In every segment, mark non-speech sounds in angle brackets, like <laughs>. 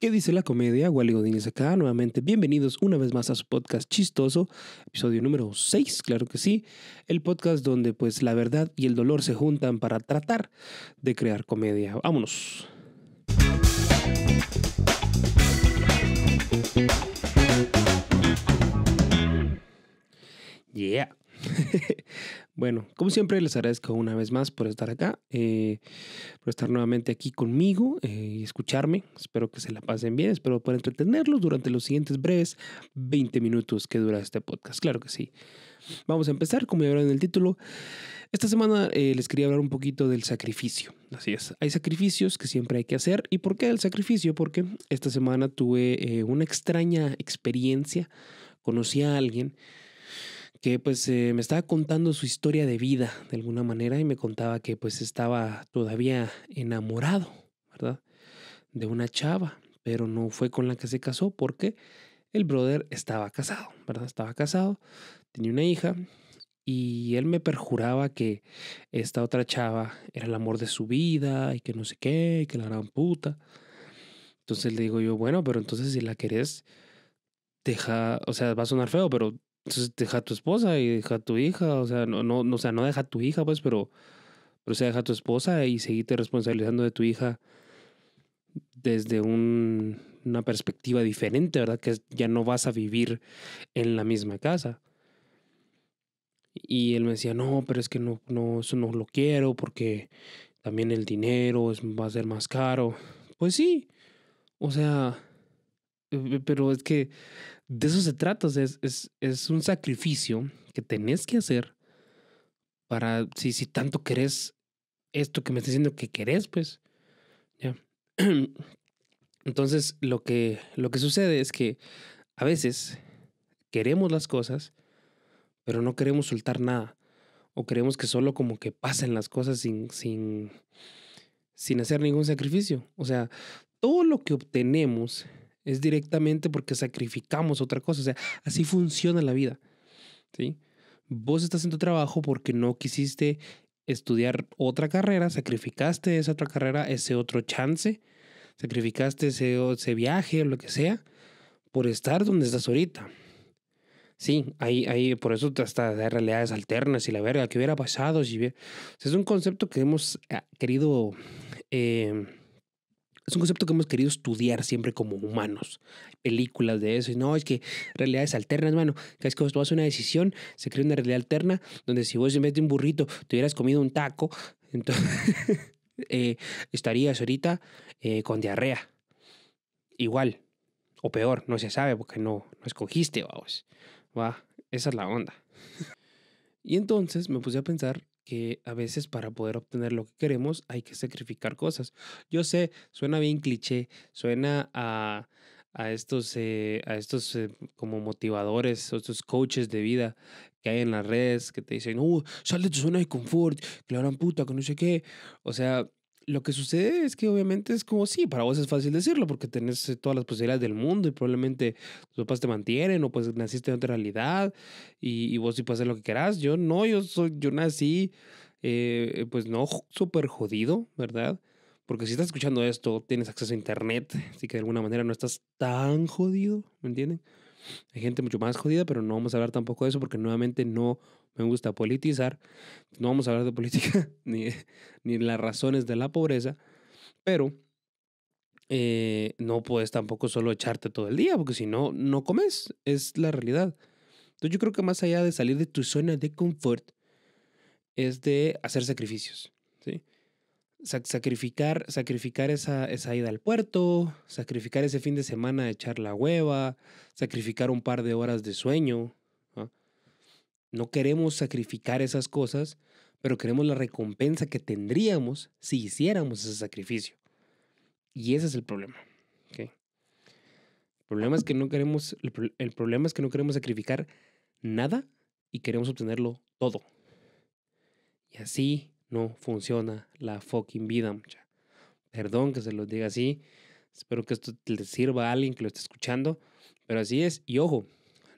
¿Qué dice la comedia? Wally Godínez acá, nuevamente bienvenidos una vez más a su podcast chistoso, episodio número 6, claro que sí, el podcast donde pues la verdad y el dolor se juntan para tratar de crear comedia. Vámonos. Yeah. <laughs> bueno, como siempre, les agradezco una vez más por estar acá, eh, por estar nuevamente aquí conmigo eh, y escucharme. Espero que se la pasen bien, espero poder entretenerlos durante los siguientes breves 20 minutos que dura este podcast. Claro que sí. Vamos a empezar, como ya habrá en el título. Esta semana eh, les quería hablar un poquito del sacrificio. Así es, hay sacrificios que siempre hay que hacer. ¿Y por qué el sacrificio? Porque esta semana tuve una extraña experiencia. Conocí a alguien que pues eh, me estaba contando su historia de vida de alguna manera y me contaba que pues estaba todavía enamorado, ¿verdad? De una chava, pero no fue con la que se casó porque el brother estaba casado, ¿verdad? Estaba casado, tenía una hija y él me perjuraba que esta otra chava era el amor de su vida y que no sé qué, que la gran puta. Entonces le digo yo, bueno, pero entonces si la querés, deja, o sea, va a sonar feo, pero entonces deja a tu esposa y deja a tu hija, o sea, no, no, o no deja a tu hija, pues, pero, pero deja a tu esposa y seguirte responsabilizando de tu hija desde una perspectiva diferente, ¿verdad? Que ya no vas a vivir en la misma casa. Y él me decía, no, pero es que no, no, eso no lo quiero porque también el dinero va a ser más caro. Pues sí, o sea, eh, pero es que de eso se trata, o sea, es, un sacrificio que tenés que hacer para, si, si tanto querés esto que me estás diciendo que querés, pues, ya. <clears throat> Entonces, lo que, lo que sucede es que a veces queremos las cosas, pero no queremos soltar nada. O queremos que solo como que pasen las cosas sin, sin, sin hacer ningún sacrificio. O sea, todo lo que obtenemos es directamente porque sacrificamos otra cosa. O sea, así funciona la vida. ¿sí? Vos estás en tu trabajo porque no quisiste estudiar otra carrera, sacrificaste esa otra carrera, ese otro chance, sacrificaste ese, ese viaje o lo que sea, por estar donde estás ahorita. Sí, ahí ahí por eso hasta hay realidades alternas y la verga, que hubiera pasado? Si es un concepto que hemos ah, querido eh, es un concepto que hemos querido estudiar siempre como humanos. Películas de eso, no, es que realidades alternas, mano. Cada vez que vos tomas una decisión, se crea una realidad alterna donde si vos en vez de un burrito te hubieras comido un taco, <laughs> entonces eh, estarías ahorita eh, con diarrea. Igual, o peor, no se sabe porque no, no escogiste, vamos. Va, esa es la onda. <laughs> Y entonces me puse a pensar que a veces para poder obtener lo que queremos hay que sacrificar cosas. Yo sé, suena bien cliché, suena a, a estos, eh, a estos eh, como motivadores, estos coaches de vida que hay en las redes que te dicen, uh, sal de tu zona de confort, que la gran puta, que no sé qué. O sea, lo que sucede es que obviamente es como, sí, para vos es fácil decirlo porque tenés eh, todas las posibilidades del mundo y probablemente tus papás te mantienen o pues naciste en otra realidad y, vos sí puedes hacer lo que querás. Yo no, yo, soy, yo nací, eh, pues no, súper jodido, ¿verdad? Porque si estás escuchando esto, tienes acceso a internet, así que de alguna manera no estás tan jodido, ¿me entienden? Hay gente mucho más jodida, pero no vamos a hablar tampoco de eso porque nuevamente no me gusta politizar. No vamos a hablar de política <laughs> ni, ni las razones de la pobreza, pero eh, no puedes tampoco solo echarte todo el día porque si no, no comes. Es la realidad. Entonces yo creo que más allá de salir de tu zona de confort, es de hacer sacrificios sacrificar, sacrificar esa, esa ida al puerto, sacrificar ese fin de semana de echar la hueva, sacrificar un par de horas de sueño. ¿no? queremos sacrificar esas cosas, pero queremos la recompensa que tendríamos si hiciéramos ese sacrificio. Y ese es el problema. El, problema es que no queremos, el problema es que no queremos sacrificar nada y queremos obtenerlo todo. Y así no funciona la fucking vida, mucha. Perdón que se los diga así. Espero que esto le sirva a alguien que lo esté escuchando. Pero así es. Y ojo,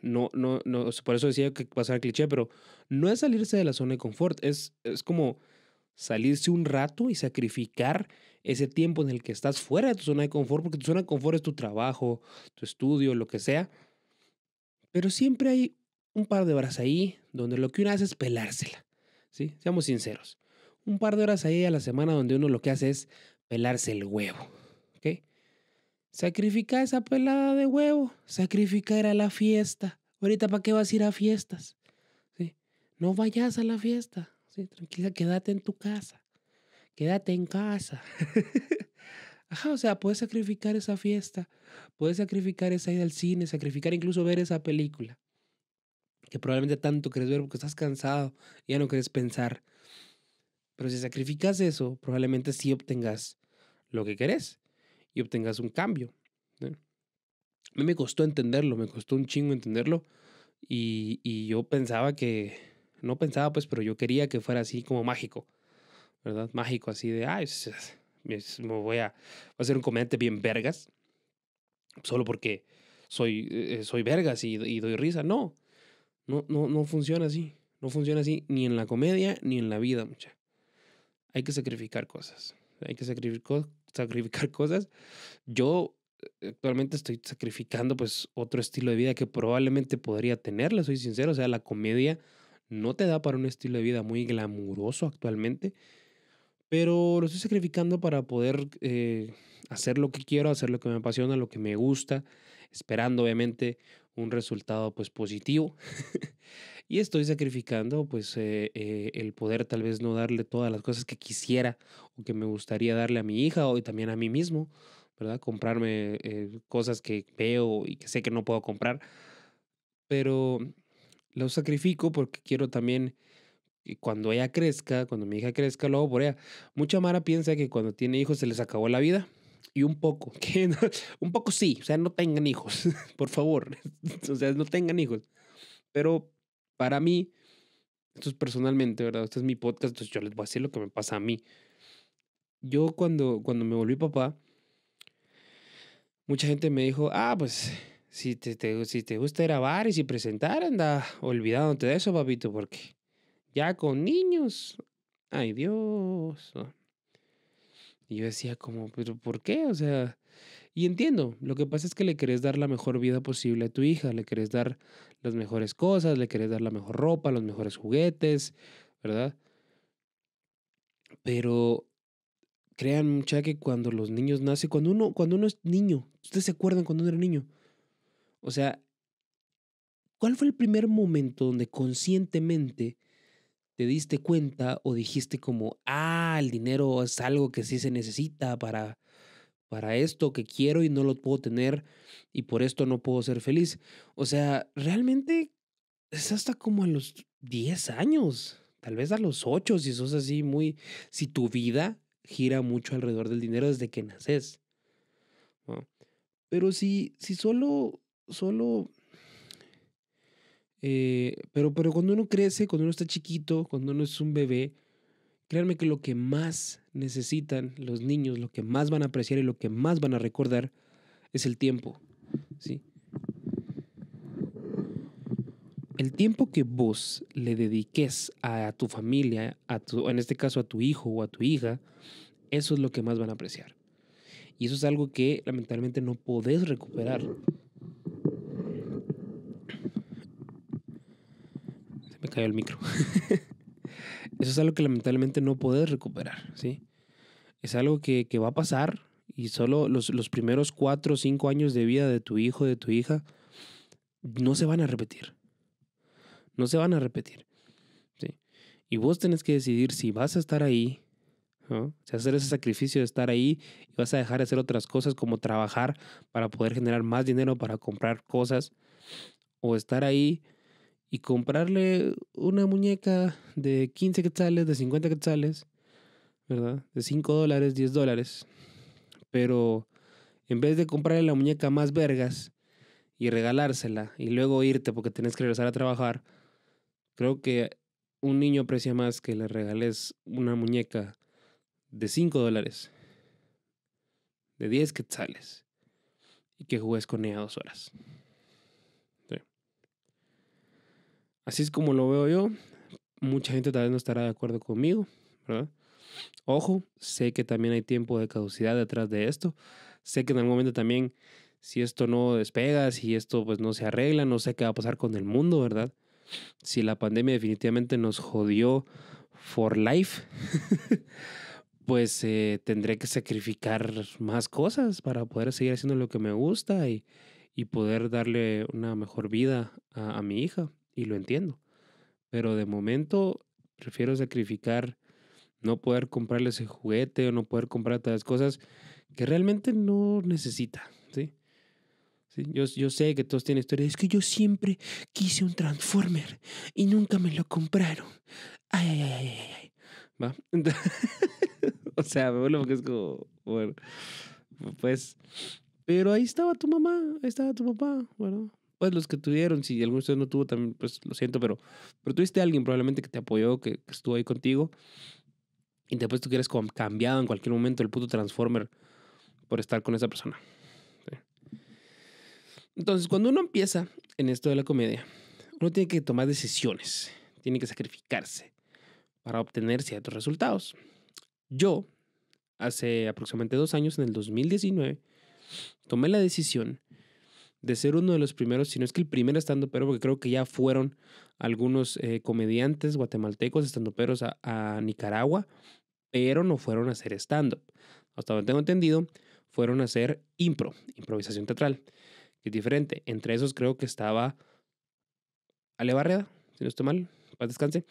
no, no, por eso decía que pasaba el cliché, pero no es salirse de la zona de confort. Es, es como salirse un rato y sacrificar ese tiempo en el que estás fuera de tu zona de confort, porque tu zona de confort es tu trabajo, tu estudio, lo que sea. Pero siempre hay un par de horas ahí donde lo que uno hace es pelársela. ¿sí? Seamos sinceros un par de horas ahí a la semana donde uno lo que hace es pelarse el huevo. ¿Ok? Sacrifica esa pelada de huevo. Sacrifica a la fiesta. Ahorita, ¿para qué vas a ir a fiestas? No vayas a la fiesta. Tranquila, quédate en tu casa. Quédate en casa. <laughs> Ajá, o sea, puedes sacrificar esa fiesta. Puedes sacrificar esa ida al cine. Sacrificar incluso ver esa película. Que probablemente tanto querés ver porque estás cansado. ya no querés pensar pero si sacrificas eso, probablemente sí obtengas lo que querés y obtengas un cambio. A mí me costó entenderlo, me costó un chingo entenderlo y, y, yo pensaba que, no pensaba pues, pero yo quería que fuera así como mágico, ¿verdad? Mágico, así de, ay, voy a, hacer un comediante bien vergas, solo porque soy, eh, eh, soy vergas y, y, doy risa. No, no, no, no funciona así. No funciona así ni en la comedia ni en la vida, mucha hay que sacrificar cosas. Hay que sacrificar, cosas. Yo eh, actualmente estoy sacrificando pues otro estilo de vida que probablemente podría tener, soy sincero, o sea, la comedia no te da para un estilo de vida muy glamuroso actualmente, pero lo estoy sacrificando para poder eh, hacer lo que quiero, hacer lo que me apasiona, lo que me gusta, esperando obviamente un resultado pues positivo. <laughs> y estoy sacrificando pues eh, eh, el poder tal vez no darle todas las cosas que quisiera o que me gustaría darle a mi hija o también a mí mismo, ¿verdad? Comprarme eh, cosas que veo y que sé que no puedo comprar, pero lo sacrifico porque quiero también que cuando ella crezca, cuando mi hija crezca, luego por ella. Mucha Mara piensa que cuando tiene hijos se les acabó la vida. Y un poco, <laughs> que un poco sí, o sea, no tengan hijos, <laughs> por favor. <laughs> O sea, no tengan hijos. Pero para mí, esto es personalmente, ¿verdad? Este es mi podcast, entonces pues yo les voy a decir lo que me pasa a mí. Yo cuando, cuando me volví papá, mucha gente me dijo, ah, pues si te, si te gusta grabar y si presentar, anda olvidándote de eso, papito, porque ya con niños, ay Dios. Y yo decía como, pero ¿por qué? O sea, y entiendo, lo que pasa es que le querés dar la mejor vida posible a tu hija, le querés dar las mejores cosas, le querés dar la mejor ropa, los mejores juguetes, ¿verdad? Pero crean mucha que cuando los niños nacen, cuando uno, cuando uno es niño, ustedes se acuerdan cuando uno era niño. O sea, ¿cuál fue el primer momento donde conscientemente te diste cuenta o dijiste como, ah, el dinero es algo que sí se necesita para para esto que quiero y no lo puedo tener y por esto no puedo ser feliz. O sea, realmente es hasta como a los 10 años, tal vez a los 8, si sos así muy, si tu vida gira mucho alrededor del dinero desde que naces. Pero si, si solo, solo, eh, pero, pero cuando uno crece, cuando uno está chiquito, cuando uno es un bebé, Créanme que lo que más necesitan los niños, lo que más van a apreciar y lo que más van a recordar es el tiempo. ¿sí? El tiempo que vos le dediques a, tu familia, a en este caso a tu hijo o a tu hija, eso es lo que más van a apreciar. Y eso es algo que lamentablemente no podés recuperar. Se me cayó el micro. <laughs> Eso es algo que lamentablemente no puedes recuperar, ¿sí? Es algo que, va a pasar y solo los, primeros cuatro o cinco años de vida de tu hijo, de tu hija, no se van a repetir. No se van a repetir. ¿sí? Y vos tenés que decidir si vas a estar ahí, ¿no? si hacer ese sacrificio de estar ahí y vas a dejar de hacer otras cosas como trabajar para poder generar más dinero, para comprar cosas, o estar ahí y comprarle una muñeca de 15 quetzales, de 50 quetzales, ¿verdad? De 5 dólares, 10 dólares. Pero en vez de comprarle la muñeca más vergas y regalársela y luego irte porque tenés que regresar a trabajar, creo que un niño aprecia más que le regales una muñeca de 5 dólares, de 10 quetzales y que juegues con ella dos horas. Así es como lo veo yo. Mucha gente tal vez no estará de acuerdo conmigo, ¿verdad? Ojo, sé que también hay tiempo de caducidad detrás de esto. Sé que en algún momento también, si esto no despega, si esto pues no se arregla, no sé qué va a pasar con el mundo, ¿verdad? Si la pandemia definitivamente nos jodió for life, <laughs> pues eh, tendré que sacrificar más cosas para poder seguir haciendo lo que me gusta y, poder darle una mejor vida a mi hija y lo entiendo. Pero de momento prefiero sacrificar no poder comprarle ese juguete o no poder comprar todas las cosas que realmente no necesita, ¿sí? ¿Sí? Yo, sé que todos tienen historias. Es que yo siempre quise un Transformer y nunca me lo compraron. Ay, ay, ay, ay, ay. ¿Va? <laughs> o sea, me vuelvo porque es como, bueno, pues... Pero ahí estaba tu mamá, ahí estaba tu papá, bueno, pues los que tuvieron, si alguno de ustedes no tuvo, también, pues lo siento, pero, pero tuviste alguien probablemente que te apoyó, que, estuvo ahí contigo. Y después tú quieres cambiado en cualquier momento el puto Transformer por estar con esa persona. Entonces, cuando uno empieza en esto de la comedia, uno tiene que tomar decisiones, tiene que sacrificarse para obtener ciertos resultados. Yo, hace aproximadamente dos años, en el 2019, tomé la decisión de ser uno de los primeros, si no es que el primer estando pero, porque creo que ya fueron algunos eh, comediantes guatemaltecos estando peros a, Nicaragua, pero no fueron a hacer stand-up. Hasta donde tengo entendido, fueron a hacer impro, improvisación teatral, que es diferente. Entre esos creo que estaba Ale Barreda, si no estoy mal, paz descanse.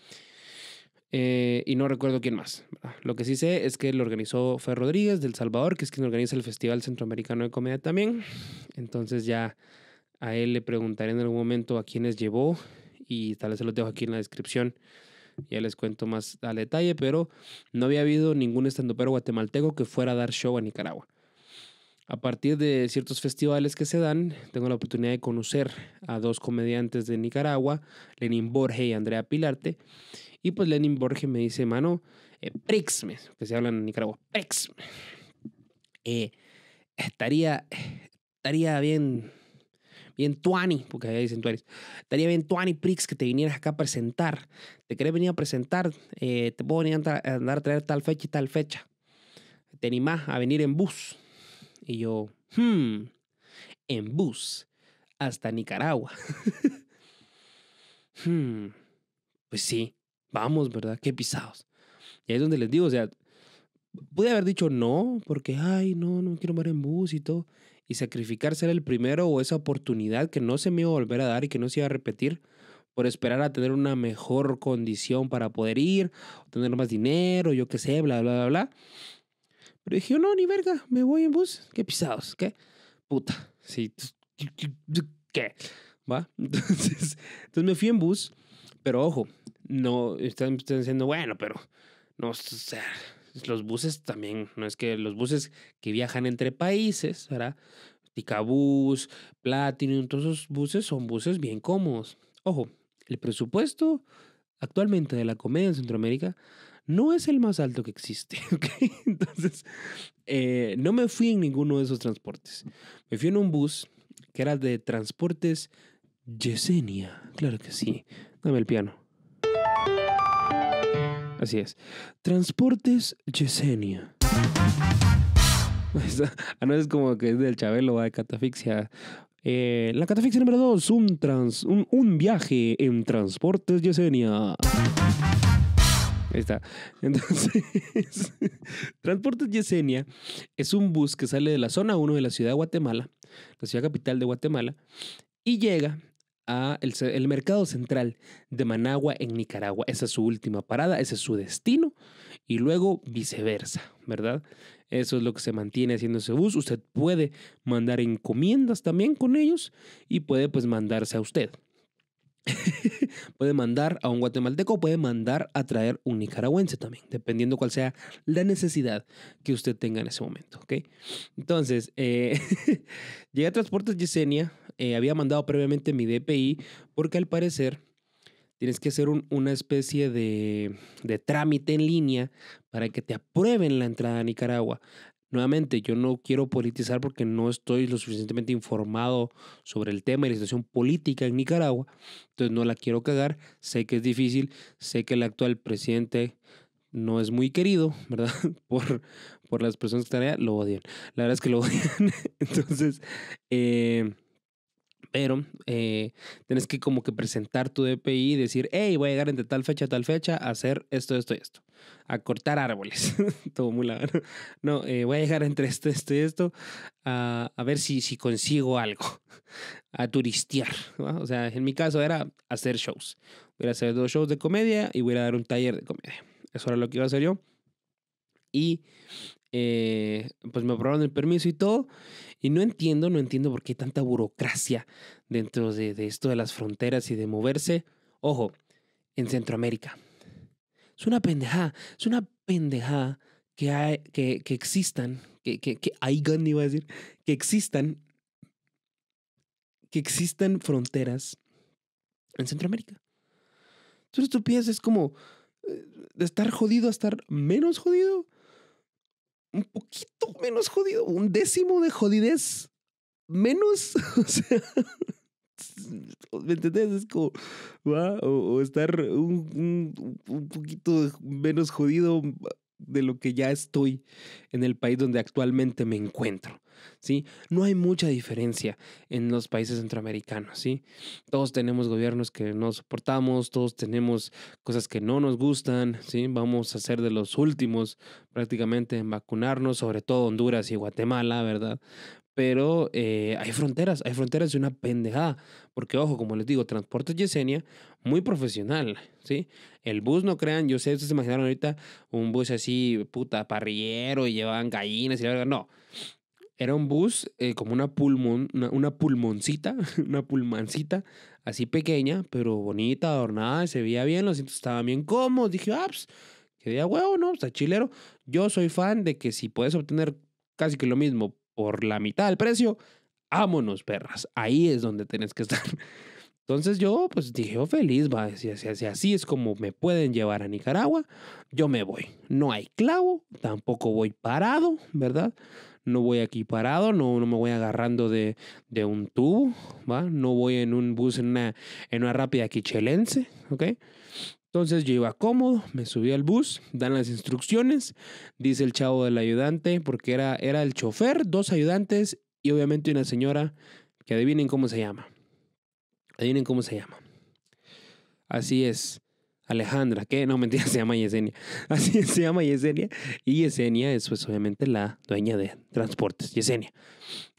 Eh, y no recuerdo quién más. Lo que sí sé es que lo organizó Fer Rodríguez del Salvador, que es quien organiza el Festival Centroamericano de Comedia también. Entonces ya a él le preguntaré en algún momento a quiénes llevó y tal vez se los dejo aquí en la descripción. Ya les cuento más al detalle, pero no había habido ningún estandopero guatemalteco que fuera a dar show a Nicaragua. A partir de ciertos festivales que se dan, tengo la oportunidad de conocer a dos comediantes de Nicaragua, Lenin Borges y Andrea Pilarte. Y pues Lenin Borges me dice, mano, eh, que se hablan en Nicaragua, Prixme. Eh, estaría, estaría bien, bien tuani, porque allá dicen tuanis. Estaría bien tuani, Prix, que te vinieras acá a presentar. Te querés venir a presentar, eh, te puedo venir a andar a traer tal fecha y tal fecha. Te animás a venir en bus. Y yo, hmm, en bus hasta Nicaragua. <laughs> hmm, pues sí, vamos, ¿verdad? Qué pisados. Y ahí es donde les digo, o sea, pude haber dicho no, porque, ay, no, no quiero ir en bus y todo. Y sacrificar ser el primero o esa oportunidad que no se me iba a volver a dar y que no se iba a repetir por esperar a tener una mejor condición para poder ir, tener más dinero, yo qué sé, bla, bla, bla, bla. Pero dije, no, ni verga, me voy en bus. Qué pisados, qué puta. Sí, qué. ¿Va? <laughs> Entonces, entonces me fui en bus, pero ojo, no están, están diciendo, bueno, pero no, o sea, los buses también, no es que los buses que viajan entre países, ¿verdad? Ticabús, Platinum, todos esos buses son buses bien cómodos. Ojo, el presupuesto actualmente de la comedia en Centroamérica no es el más alto que existe. <laughs> Entonces, eh, no me fui en ninguno de esos transportes. Me fui en un bus que era de transportes Yesenia. Claro que sí. Dame el piano. Así es. Transportes Yesenia. A <laughs> ah, no es como que es del Chabelo de Catafixia. Eh, la catafixia número 2, un, un, un viaje en transportes Yesenia. Ahí está. <laughs> Entonces, <laughs> Transportes Yesenia es un bus que sale de la zona 1 de la ciudad de Guatemala, la ciudad capital de Guatemala, y llega a mercado central de Managua en Nicaragua. Esa es su última parada, ese es su destino y luego viceversa, ¿verdad? Eso es lo que se mantiene haciendo ese bus. Usted puede mandar encomiendas también con ellos y puede pues mandarse a usted. <laughs> puede mandar a un guatemalteco, puede mandar a traer un nicaragüense también, dependiendo cuál sea la necesidad que usted tenga en ese momento. ¿ok? Entonces, eh, <laughs> llegué a Transportes Yesenia, eh, había mandado previamente mi DPI, porque al parecer tienes que hacer una especie de, de trámite en línea para que te aprueben la entrada a Nicaragua nuevamente, yo no quiero politizar porque no estoy lo suficientemente informado sobre el tema y la situación política en Nicaragua. Entonces no la quiero cagar. Sé que es difícil. Sé que el actual presidente no es muy querido, <laughs> ¿verdad? Por, por las personas que están allá, lo odian. La verdad es que lo <laughs> odian. Entonces, eh, pero eh, tienes que como que presentar tu DPI y decir, hey, voy a llegar entre tal fecha, tal fecha, hacer esto, esto y esto a cortar árboles. <laughs> Todo muy largo. No, eh, voy a dejar entre esto, esto y esto a, a ver si, si consigo algo, <laughs> a turistear. O sea, en mi caso era hacer shows. Voy a hacer dos shows de comedia y voy a dar un taller de comedia. Eso era lo que iba a hacer yo. Y eh, pues me aprobaron el permiso y todo. Y no entiendo, no entiendo por qué tanta burocracia dentro de, de esto de las fronteras y de moverse. Ojo, en Centroamérica. Es una pendejada, es una pendejada que, que, que existan, que, que, que iba a decir, que existan, que existan fronteras en Centroamérica. Entonces tú piensas, es como eh, de estar jodido a estar menos jodido, un poquito menos jodido, un décimo de jodidez menos, <laughs> o sea... ¿Me entendés? como, O, estar un, un, un, poquito menos jodido de lo que ya estoy en el país donde actualmente me encuentro, ¿sí? No hay mucha diferencia en los países centroamericanos, ¿sí? Todos tenemos gobiernos que no soportamos, todos tenemos cosas que no nos gustan, ¿sí? Vamos a ser de los últimos prácticamente en vacunarnos, sobre todo Honduras y Guatemala, ¿verdad? pero eh, hay fronteras, hay fronteras de una pendejada, porque ojo, como les digo, Transportes Yesenia, muy profesional, ¿sí? El bus, no crean, yo sé, ustedes se imaginaron ahorita un bus así, puta, parrillero, y llevaban gallinas y la verdad, no. Era un bus eh, como una pulmón, una, pulmoncita, <laughs> una pulmancita, así pequeña, pero bonita, adornada, se veía bien, los siento, estaban bien cómodos, dije, ah, pues, que día huevo, ¿no? Pues, está chilero. Yo soy fan de que si puedes obtener casi que lo mismo por la mitad del precio, vámonos, perras. Ahí es donde tenés que estar. <laughs> Entonces yo pues dije, oh, feliz, va, si, así es como me pueden llevar a Nicaragua, yo me voy. No hay clavo, tampoco voy parado, ¿verdad? No voy aquí parado, no, no me voy agarrando de, de un tubo, ¿va? No voy en un bus, en una, en una rápida quichelense, ¿ok? Entonces yo iba cómodo, me subí al bus, dan las instrucciones, dice el chavo del ayudante, porque era, era el chofer, dos ayudantes y obviamente una señora que adivinen cómo se llama. Adivinen cómo se llama. Así es. Alejandra, que no mentira, <laughs> se llama Yesenia. Así se llama Yesenia. Y Yesenia es pues obviamente la dueña de transportes, Yesenia.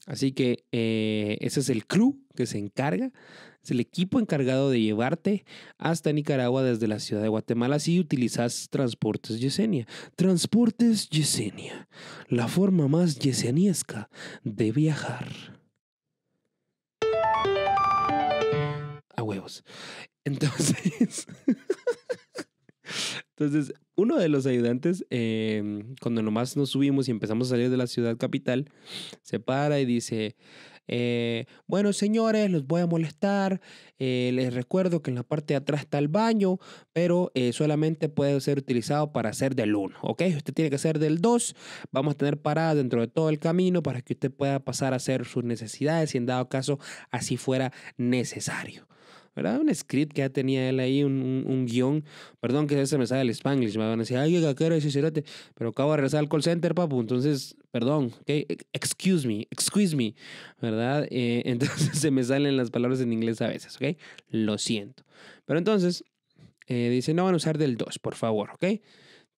Así que eh, ese es el crew que se encarga es el equipo encargado de llevarte hasta Nicaragua desde la ciudad de Guatemala si utilizas Transportes Yesenia. Transportes Yesenia, la forma más yeseniesca de viajar. A huevos. Entonces... <laughs> Entonces, uno de los ayudantes, em, cuando nomás nos subimos y empezamos a salir de la ciudad capital, se para y dice, eh, bueno, señores, los voy a molestar. Eh, les recuerdo que en la parte de atrás está el baño, pero eh, solamente puede ser utilizado para hacer del 1, ¿ok? Usted tiene que hacer del 2. Vamos a tener paradas dentro de todo el camino para que usted pueda pasar a hacer sus necesidades si en dado caso así fuera necesario. ¿verdad? Un script que ya tenía él ahí, un, guión. Perdón que se me sale el spanglish, me van a decir, ay, gaquero, ese Pero acabo de regresar al call center, papu, entonces, perdón, okay, excuse me, excuse me, ¿verdad? <laughs> Eh, entonces se me salen las palabras en inglés a veces, ¿ok? Lo siento. Pero entonces, eh, dice, no van a usar del 2, por favor, ¿ok?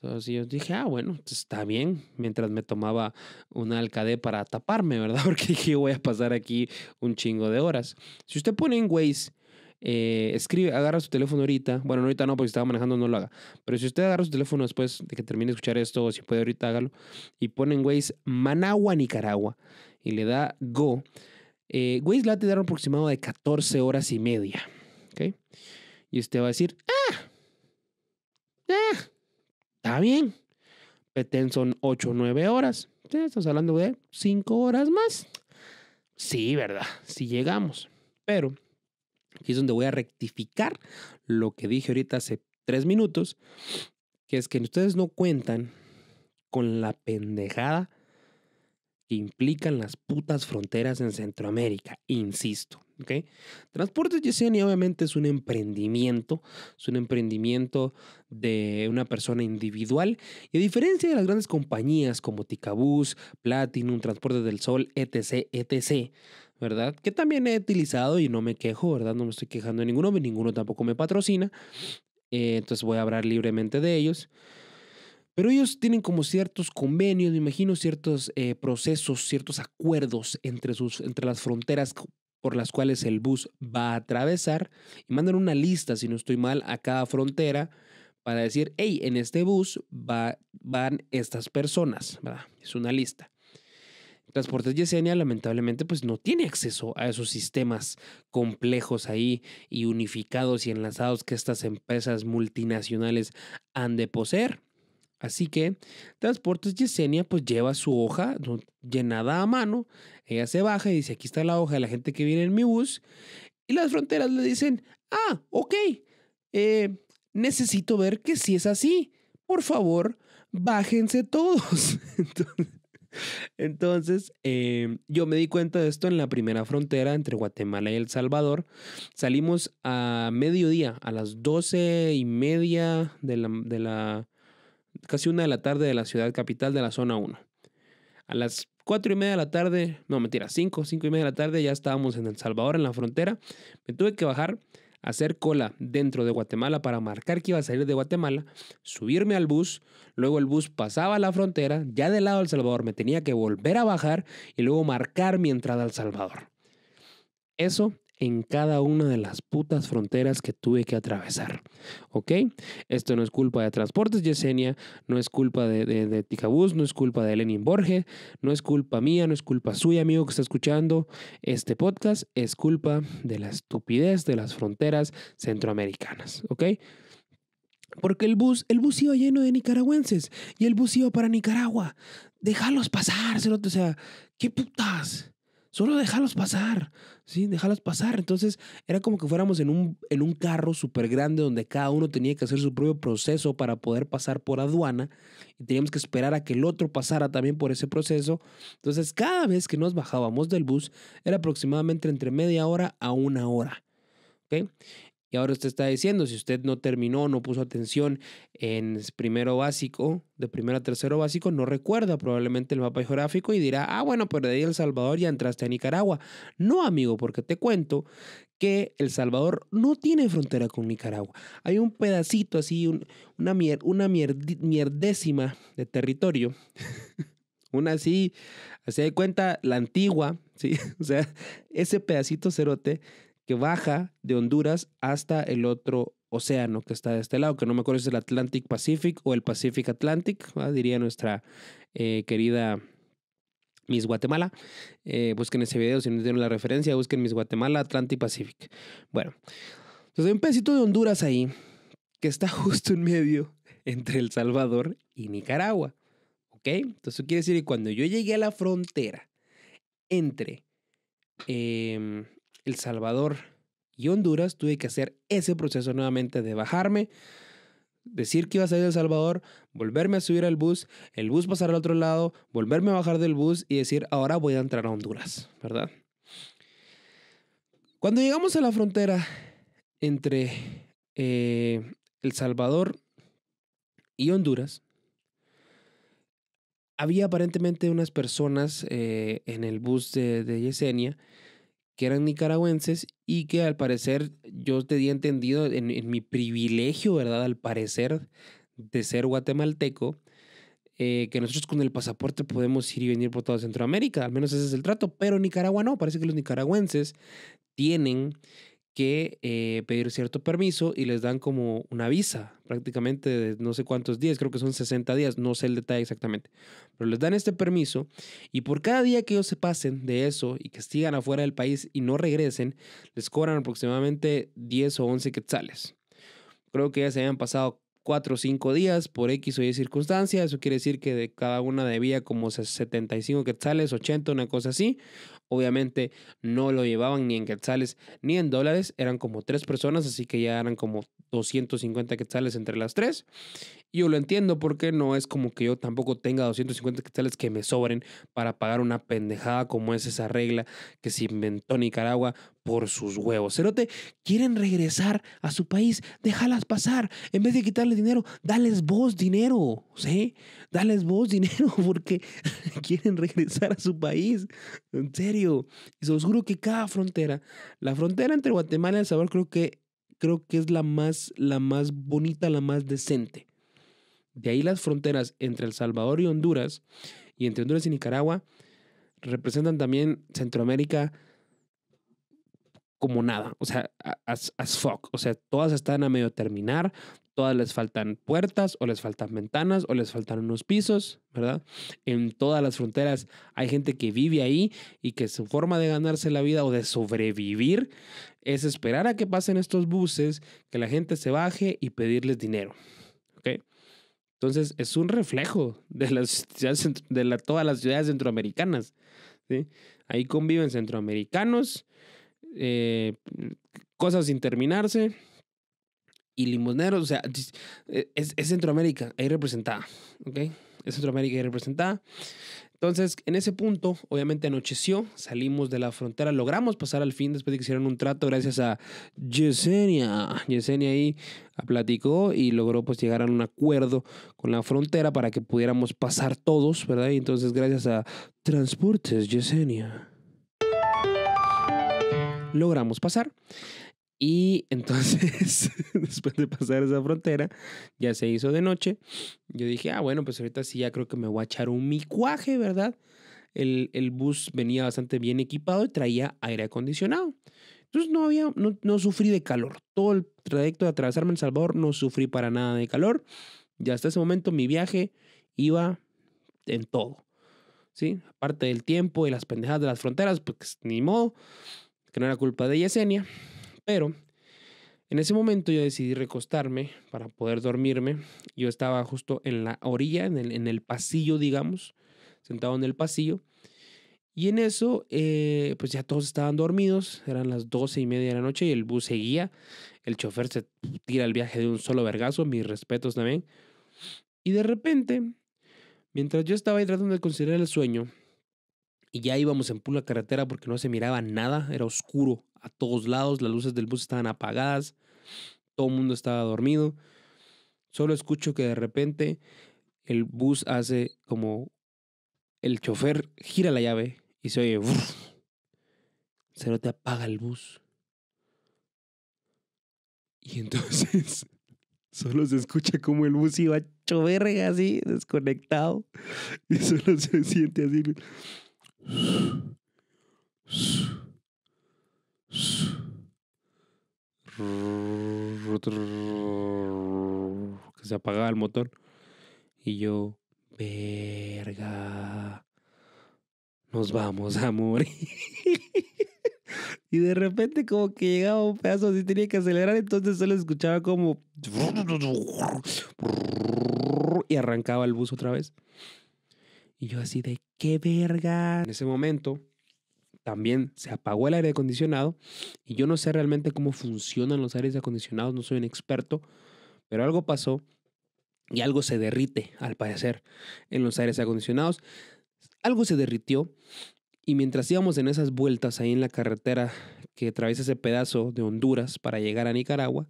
Entonces yo dije, ah, bueno, pues, está bien, mientras me tomaba una alcadé para taparme, ¿verdad? <laughs> Porque dije, voy a pasar aquí un chingo de horas. Si usted pone en Waze eh, escribe, agarra su teléfono ahorita. Bueno, ahorita no, porque si estaba manejando no lo haga. Pero si usted agarra su teléfono después de que termine de escuchar esto, o si puede ahorita hágalo, y pone en Waze Managua, Nicaragua, y le da Go, eh, Waze le va a aproximado de 14 horas y media. ¿Ok? Y usted va a decir, ah, ah, está bien. Petén son 8 o 9 horas. ¿Sí? están hablando de 5 horas más. Sí, ¿verdad? Si sí llegamos. Pero Aquí es donde voy a rectificar lo que dije ahorita hace tres minutos, que es que ustedes no cuentan con la pendejada implican las putas fronteras en Centroamérica, insisto. ¿okay? Transportes Yesenia obviamente es un emprendimiento, es un emprendimiento de una persona individual y a diferencia de las grandes compañías como Ticabus, Platinum, transporte del Sol, etc., etc., ¿verdad? Que también he utilizado y no me quejo, ¿verdad? No me estoy quejando de ninguno, ninguno tampoco me patrocina, eh, entonces voy a hablar libremente de ellos. Pero ellos tienen como ciertos convenios, me imagino, ciertos eh, procesos, ciertos acuerdos entre, sus, entre las fronteras por las cuales el bus va a atravesar y mandan una lista, si no estoy mal, a cada frontera para decir, hey, en este bus van estas personas, Es una lista. Transportes Yesenia lamentablemente pues no tiene acceso a esos sistemas complejos ahí y unificados y enlazados que estas empresas multinacionales han de poseer. Así que Transportes Yesenia pues lleva su hoja llenada a mano, ella se baja y dice, aquí está la hoja de la gente que viene en mi bus, y las fronteras le dicen, ah, ok, eh, necesito ver que si es así, por favor, bájense todos. <laughs> Entonces, eh, yo me di cuenta de esto en la primera frontera entre Guatemala y El Salvador. Salimos a mediodía, a las doce y media de la, de la casi una de la tarde de la ciudad capital de la zona 1. A las 4 y media de la tarde, no mentira, 5, 5 y media de la tarde ya estábamos en El Salvador, en la frontera. Me tuve que bajar, hacer cola dentro de Guatemala para marcar que iba a salir de Guatemala, subirme al bus, luego el bus pasaba a la frontera, ya del lado del Salvador me tenía que volver a bajar y luego marcar mi entrada al Salvador. Eso en cada una de las putas fronteras que tuve que atravesar. ¿Ok? Esto no es culpa de Transportes Yesenia, no es culpa de, de, no es culpa de Lenin Borges, no es culpa mía, no es culpa suya, amigo que está escuchando este podcast, es culpa de la estupidez de las fronteras centroamericanas. ¿Ok? Porque el bus, el bus iba lleno de nicaragüenses y el bus iba para Nicaragua. Déjalos pasar, o sea, qué putas solo déjalos pasar, ¿sí? Déjalos pasar. Entonces era como que fuéramos en un, un carro súper grande donde cada uno tenía que hacer su propio proceso para poder pasar por aduana y teníamos que esperar a que el otro pasara también por ese proceso. Entonces cada vez que nos bajábamos del bus era aproximadamente entre media hora a una hora. ¿okay? Y ahora usted está diciendo, si usted no terminó, no puso atención en primero básico, de primero a tercero básico, no recuerda probablemente el mapa geográfico y dirá, ah, bueno, pero de ahí El Salvador ya entraste a Nicaragua. No, amigo, porque te cuento que El Salvador no tiene frontera con Nicaragua. Hay un pedacito así, una, una mierdécima de territorio. <laughs> una así, así de cuenta, la antigua, <laughs> ¿sí? o sea, ese pedacito cerote que baja de Honduras hasta el otro océano que está de este lado, que no me acuerdo si es el Atlantic Pacific o el Pacific Atlantic, diría nuestra eh, querida Miss Guatemala. Eh, busquen ese video, si no tienen la referencia, busquen Miss Guatemala, Atlantic Pacific. Bueno, entonces hay un pedacito de Honduras ahí que está <laughs> justo en medio entre El Salvador y Nicaragua. ¿Ok? Entonces quiere decir que cuando yo llegué a la frontera entre... Em, el Salvador y Honduras, tuve que hacer ese proceso nuevamente de bajarme, decir que iba a salir de El Salvador, volverme a subir al bus, el bus pasar al otro lado, volverme a bajar del bus y decir, ahora voy a entrar a Honduras, ¿verdad? Cuando llegamos a la frontera entre eh, El Salvador y Honduras, había aparentemente unas personas eh, en el bus de, de Yesenia que eran nicaragüenses y que al parecer yo te di entendido en, mi privilegio, ¿verdad? Al parecer de ser guatemalteco, eh, que nosotros con el pasaporte podemos ir y venir por toda Centroamérica, al menos ese es el trato, pero Nicaragua no, parece que los nicaragüenses tienen que eh, pedir cierto permiso y les dan como una visa prácticamente de no sé cuántos días, creo que son 60 días, no sé el detalle exactamente, pero les dan este permiso y por cada día que ellos se pasen de eso y que sigan afuera del país y no regresen, les cobran aproximadamente 10 o 11 quetzales. Creo que ya se habían pasado 4 o 5 días por X o Y circunstancia, eso quiere decir que de cada una debía como 75 quetzales, 80, una cosa así, Obviamente no lo llevaban ni en quetzales ni en dólares, eran como tres personas, así que ya eran como 250 quetzales entre las tres. Y yo lo entiendo porque no es como que yo tampoco tenga 250 quetzales que me sobren para pagar una pendejada como es esa regla que se inventó Nicaragua por sus huevos. Cerote, quieren regresar a su país, déjalas pasar. En vez de quitarle dinero, dales vos dinero, ¿sí? Dales vos <laughs> dinero porque <laughs> quieren regresar a su país. En serio. Y os juro que cada frontera, la frontera entre Guatemala y El Salvador creo que creo que es la más, la más bonita, la más decente. De ahí las fronteras entre El Salvador y Honduras y entre Honduras y Nicaragua representan también Centroamérica como nada, o sea, as, as fuck, o sea, todas están a medio terminar, todas les faltan puertas o les faltan ventanas o les faltan unos pisos, ¿verdad? En todas las fronteras hay gente que vive ahí y que su forma de ganarse la vida o de sobrevivir es esperar a que pasen estos buses, que la gente se baje y pedirles dinero, ¿ok? Entonces es un reflejo de, las de todas las ciudades centroamericanas, ¿sí? Ahí conviven centroamericanos, eh, cosas sin terminarse y Limosneros, o sea, eh, es, es, Centroamérica ahí representada, ¿ok? Es Centroamérica ahí representada. Entonces, en ese punto, obviamente anocheció, salimos de la frontera, logramos pasar al fin después de que hicieron un trato gracias a Yesenia. Yesenia ahí platicó y logró pues llegar a un acuerdo con la frontera para que pudiéramos pasar todos, ¿verdad? Y entonces, gracias a Transportes Yesenia, logramos pasar. Y entonces, <laughs> después de pasar esa frontera, ya se hizo de noche. Yo dije, ah, bueno, pues ahorita sí ya creo que me voy a echar un micuaje, ¿verdad? El, bus venía bastante bien equipado y traía aire acondicionado. Entonces no había, no, sufrí de calor. Todo el trayecto de atravesarme El Salvador no sufrí para nada de calor. ya hasta ese momento mi viaje iba en todo. ¿Sí? Aparte del tiempo y las pendejadas de las fronteras, pues ni modo, que no era culpa de Yesenia. Pero en ese momento yo decidí recostarme para poder dormirme. Yo estaba justo en la orilla, en el, pasillo, digamos, sentado en el pasillo. Y en eso, eh, pues ya todos estaban dormidos, eran las doce y media de la noche y el bus seguía. El chofer se tira el viaje de un solo vergazo, mis respetos también. Y de repente, mientras yo estaba ahí tratando de considerar el sueño, y ya íbamos en pura carretera porque no se miraba nada, era oscuro a todos lados, las luces del bus estaban apagadas, todo el mundo estaba dormido. Solo escucho que de repente el bus hace como el chofer gira la llave y se oye. <laughs> se no te apaga el bus. Y entonces <laughs> solo se escucha como el bus iba choverga así, desconectado. Y solo se siente así que se apagaba el motor y yo verga nos vamos a morir y de repente como que llegaba un pedazo así tenía que acelerar entonces solo escuchaba como y arrancaba el bus otra vez y yo así de qué verga. En ese momento también se apagó el aire acondicionado y yo no sé realmente cómo funcionan los aires acondicionados, no soy un experto, pero algo pasó y algo se derrite, al parecer, en los aires acondicionados. Algo se derritió y mientras íbamos en esas vueltas ahí en la carretera que atraviesa ese pedazo de Honduras para llegar a Nicaragua,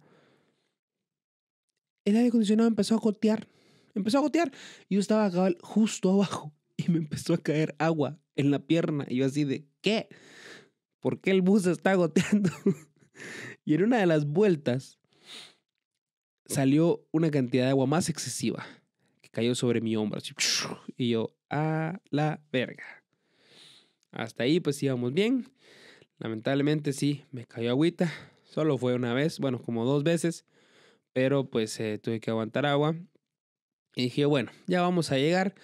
el aire acondicionado empezó a gotear. Empezó a gotear. Yo estaba justo abajo y me empezó a caer agua en la pierna. Y yo así de, ¿qué? ¿Por qué el bus está goteando? <laughs> y en una de las vueltas salió una cantidad de agua más excesiva que cayó sobre mi hombro. <laughs> y yo, a la verga. Hasta ahí pues íbamos bien. Lamentablemente sí, me cayó agüita. Solo fue una vez, bueno, como dos veces. Pero pues eh, tuve que aguantar agua. Y dije, bueno, ya vamos a llegar.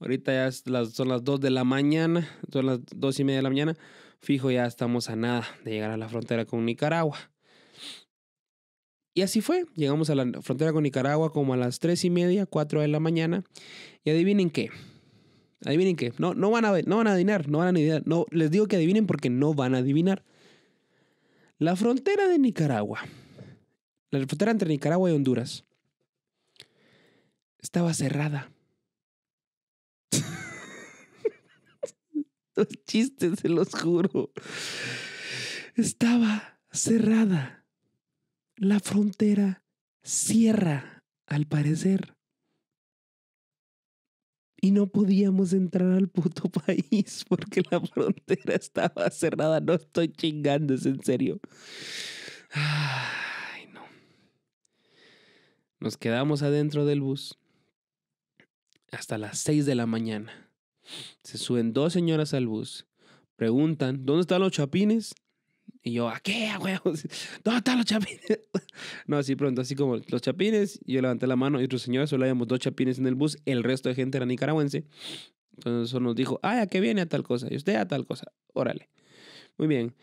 Ahorita ya son las 2 de la mañana, son las 2 y media de la mañana. Fijo, ya estamos a nada de llegar a la frontera con Nicaragua. Y así fue. Llegamos a la frontera con Nicaragua como a las 3 y media, 4 de la mañana. Y adivinen qué. Adivinen qué. No, no, van, a, no van a adivinar, no van a idea, No, les digo que adivinen porque no van a adivinar. La frontera de Nicaragua, la frontera entre Nicaragua y Honduras, estaba cerrada. chistes, se los juro. Estaba cerrada. La frontera cierra, al parecer. Y no podíamos entrar al puto <laughs> país porque la frontera estaba cerrada. No estoy chingando, es en serio. Ay, no. Nos quedamos adentro del bus hasta las 6 de la mañana. Se suben dos señoras al bus, preguntan, ¿dónde están los chapines? Y yo, ¿a qué, huevos? <laughs> ¿Dónde están los chapines? <laughs> no, así pronto, así como los chapines. Yo levanté la mano y otro señor, solo habíamos dos chapines en el bus, el resto de gente era nicaragüense. Entonces eso nos dijo, ay, ¿a qué viene a tal cosa? Y usted a tal cosa. Órale. Muy bien.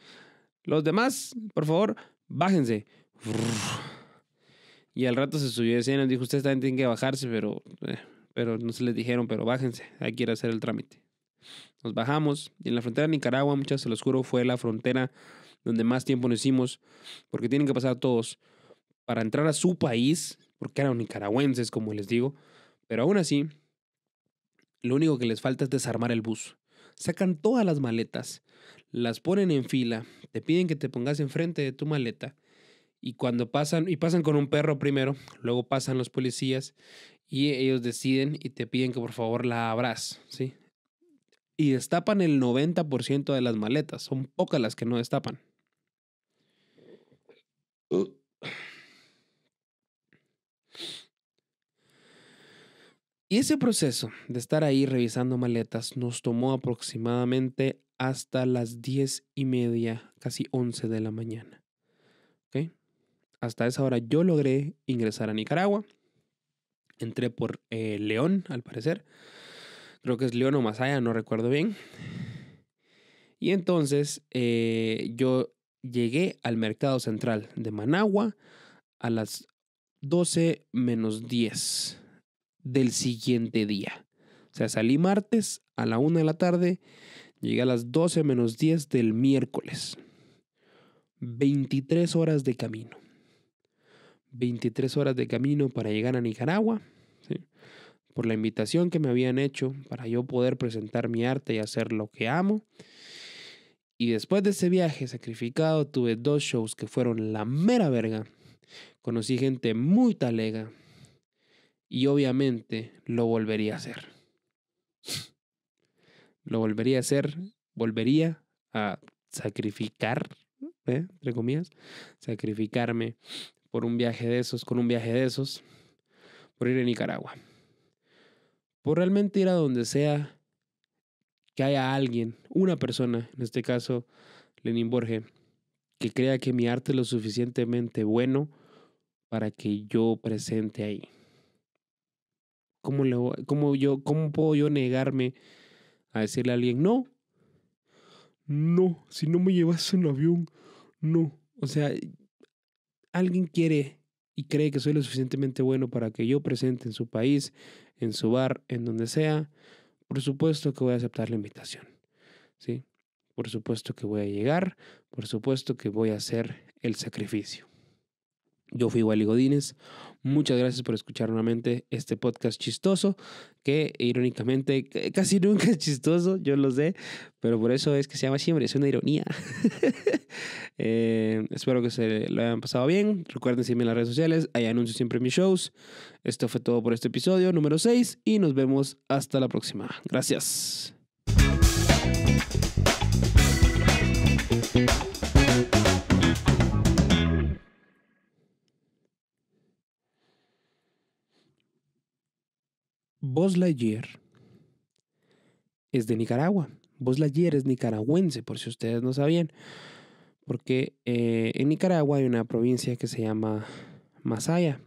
Los demás, por favor, bájense. <laughs> Y al rato se subió ese y dijo, usted también tienen que bajarse, pero... Eh" pero no se les dijeron, pero bájense, hay que ir a hacer el trámite. Nos bajamos y en la frontera de Nicaragua, muchas se los juro, fue la frontera donde más tiempo nos hicimos, porque tienen que pasar todos para entrar a su país, porque eran nicaragüenses, como les digo, pero aún así, lo único que les falta es desarmar el bus. Sacan todas las maletas, las ponen en fila, te piden que te pongas enfrente de tu maleta y cuando pasan y pasan con un perro primero, luego pasan los policías y ellos deciden y te piden que por favor la abras, ¿sí? Y destapan el 90% de las maletas, son pocas las que no destapan. Uh. Y ese proceso de estar ahí revisando maletas nos tomó aproximadamente hasta las 10 y media, casi 11 de la mañana. Hasta esa hora yo logré ingresar a Nicaragua entré por eh, León, al parecer. Creo que es León o Masaya, no recuerdo bien. Y entonces eh, yo llegué al mercado central de Managua a las 12 menos 10 del siguiente día. O sea, salí martes a la 1 de la tarde, llegué a las 12 menos 10 del miércoles. 23 horas de camino. 23 horas de camino para llegar a Nicaragua por la invitación que me habían hecho para yo poder presentar mi arte y hacer lo que amo. Y después de ese viaje sacrificado tuve dos shows que fueron la mera verga. Conocí gente muy talega y obviamente lo volvería a hacer. <laughs> lo volvería a hacer, volvería a sacrificar, ¿eh? entre comillas, sacrificarme por un viaje de esos, con un viaje de esos por ir a Nicaragua, por realmente ir a donde sea que haya alguien, una persona, en este caso Lenin Borges, que crea que mi arte es lo suficientemente bueno para que yo presente ahí. ¿Cómo, le cómo yo, ¿Cómo puedo yo negarme a decirle a alguien, no, no, si no me llevas un avión, no? O sea, alguien quiere y cree que soy lo suficientemente bueno para que yo presente en su país, en su bar, en donde sea, por supuesto que voy a aceptar la invitación. ¿Sí? Por supuesto que voy a llegar, por supuesto que voy a hacer el sacrificio. Yo fui Wally Godínez. Muchas gracias por escuchar nuevamente este podcast chistoso, que irónicamente casi nunca <laughs> es chistoso, yo lo sé, pero por eso es que se llama siempre, es una ironía. <laughs> Eh, espero que se lo hayan pasado bien. Recuerden seguirme en las redes sociales, hay anuncio siempre mis shows. Esto fue todo por este episodio número 6 y nos vemos hasta la próxima. Gracias. Boslayer es de Nicaragua. Buzz es nicaragüense, por si ustedes no sabían. Porque eh, en Nicaragua hay una provincia que se llama Masaya.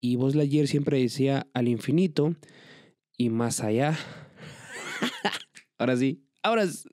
Y Buzz siempre decía al infinito y más allá. <laughs> ahora sí, ahora sí.